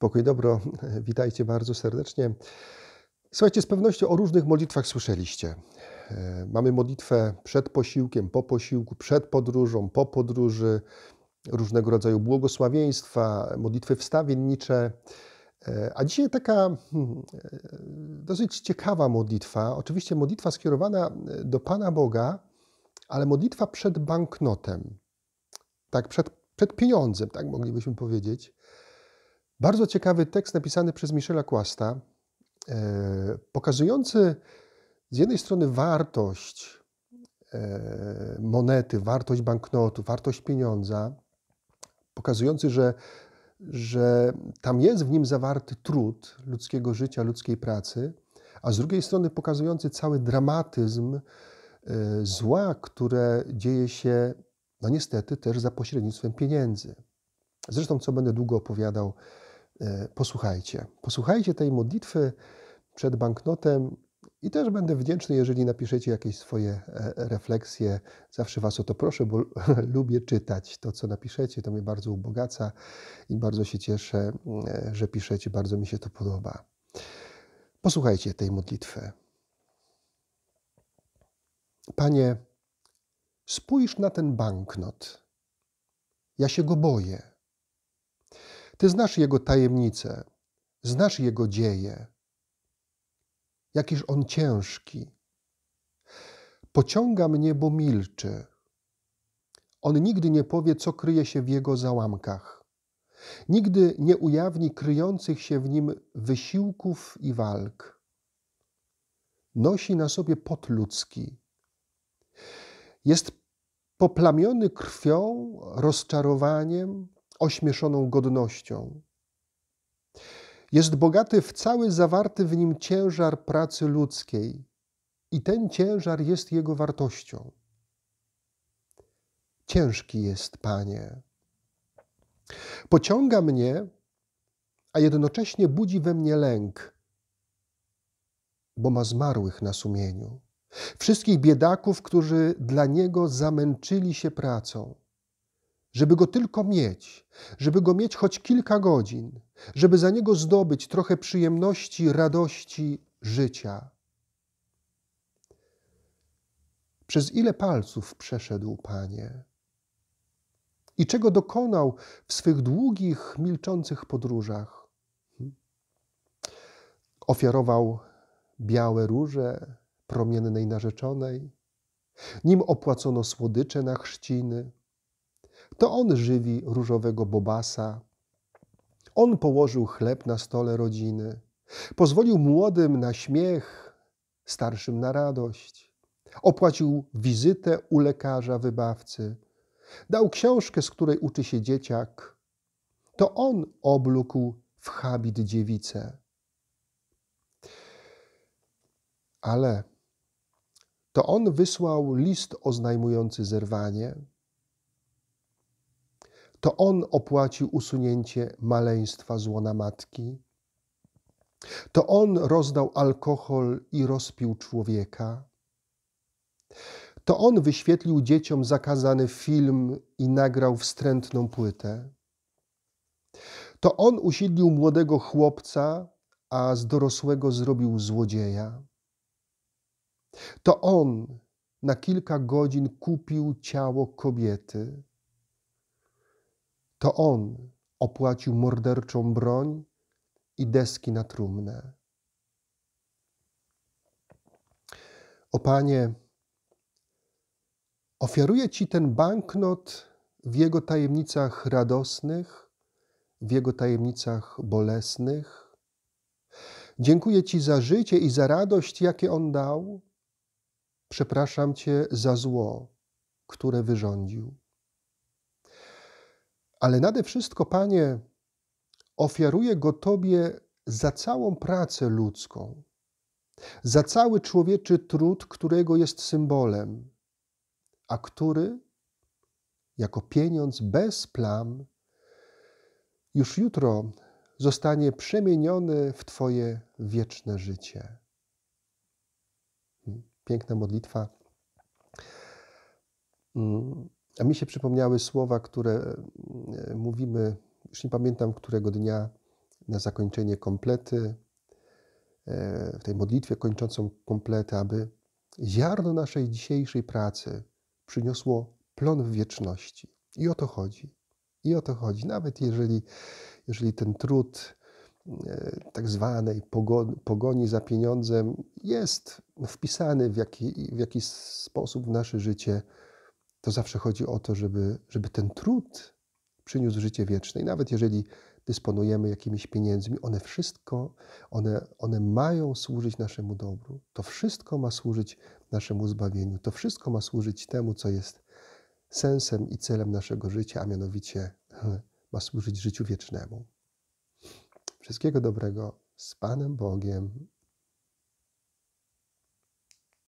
Pokój dobro, witajcie bardzo serdecznie. Słuchajcie, z pewnością o różnych modlitwach słyszeliście. E, mamy modlitwę przed posiłkiem, po posiłku, przed podróżą, po podróży, różnego rodzaju błogosławieństwa, modlitwy wstawiennicze. E, a dzisiaj taka hmm, e, dosyć ciekawa modlitwa, oczywiście modlitwa skierowana do Pana Boga, ale modlitwa przed banknotem, tak, przed, przed pieniądzem, tak moglibyśmy powiedzieć. Bardzo ciekawy tekst napisany przez Michela Kłasta, e, pokazujący z jednej strony wartość e, monety, wartość banknotu, wartość pieniądza, pokazujący, że, że tam jest w nim zawarty trud ludzkiego życia, ludzkiej pracy, a z drugiej strony pokazujący cały dramatyzm e, zła, które dzieje się, no niestety, też za pośrednictwem pieniędzy. Zresztą, co będę długo opowiadał, E, posłuchajcie. Posłuchajcie tej modlitwy przed banknotem i też będę wdzięczny, jeżeli napiszecie jakieś swoje e, refleksje. Zawsze Was o to proszę, bo lubię czytać to, co napiszecie. To mnie bardzo ubogaca i bardzo się cieszę, e, że piszecie. Bardzo mi się to podoba. Posłuchajcie tej modlitwy. Panie, spójrz na ten banknot. Ja się go boję. Ty znasz Jego tajemnice, znasz Jego dzieje. Jakiż On ciężki. Pociąga mnie, bo milczy. On nigdy nie powie, co kryje się w Jego załamkach. Nigdy nie ujawni kryjących się w Nim wysiłków i walk. Nosi na sobie pot ludzki. Jest poplamiony krwią, rozczarowaniem, ośmieszoną godnością. Jest bogaty w cały zawarty w nim ciężar pracy ludzkiej i ten ciężar jest jego wartością. Ciężki jest, Panie. Pociąga mnie, a jednocześnie budzi we mnie lęk, bo ma zmarłych na sumieniu. Wszystkich biedaków, którzy dla niego zamęczyli się pracą żeby go tylko mieć, żeby go mieć choć kilka godzin, żeby za niego zdobyć trochę przyjemności, radości, życia. Przez ile palców przeszedł Panie? I czego dokonał w swych długich, milczących podróżach? Ofiarował białe róże promiennej narzeczonej, nim opłacono słodycze na chrzciny to on żywi różowego Bobasa. On położył chleb na stole rodziny. Pozwolił młodym na śmiech, starszym na radość. Opłacił wizytę u lekarza wybawcy. Dał książkę, z której uczy się dzieciak. To on oblókł w habit dziewicę. Ale to on wysłał list oznajmujący zerwanie to on opłacił usunięcie maleństwa z łona matki. To on rozdał alkohol i rozpił człowieka. To on wyświetlił dzieciom zakazany film i nagrał wstrętną płytę. To on usiedlił młodego chłopca, a z dorosłego zrobił złodzieja. To on na kilka godzin kupił ciało kobiety. To on opłacił morderczą broń i deski na trumnę. O Panie, ofiaruję Ci ten banknot w jego tajemnicach radosnych, w jego tajemnicach bolesnych. Dziękuję Ci za życie i za radość, jakie On dał. Przepraszam Cię za zło, które wyrządził. Ale nade wszystko, Panie, ofiaruję go Tobie za całą pracę ludzką, za cały człowieczy trud, którego jest symbolem, a który, jako pieniądz bez plam, już jutro zostanie przemieniony w Twoje wieczne życie. Hmm, piękna modlitwa. Hmm, a mi się przypomniały słowa, które E, mówimy, już nie pamiętam którego dnia, na zakończenie komplety, e, w tej modlitwie kończącą kompletę, aby ziarno naszej dzisiejszej pracy przyniosło plon w wieczności. I o to chodzi. I o to chodzi. Nawet jeżeli, jeżeli ten trud e, tak zwanej pogoni za pieniądzem jest wpisany w, jakiś w jakiś sposób w nasze życie, to zawsze chodzi o to, żeby, żeby ten trud przyniósł życie wieczne. I nawet jeżeli dysponujemy jakimiś pieniędzmi, one wszystko, one, one mają służyć naszemu dobru. To wszystko ma służyć naszemu zbawieniu. To wszystko ma służyć temu, co jest sensem i celem naszego życia, a mianowicie ma służyć życiu wiecznemu. Wszystkiego dobrego z Panem Bogiem.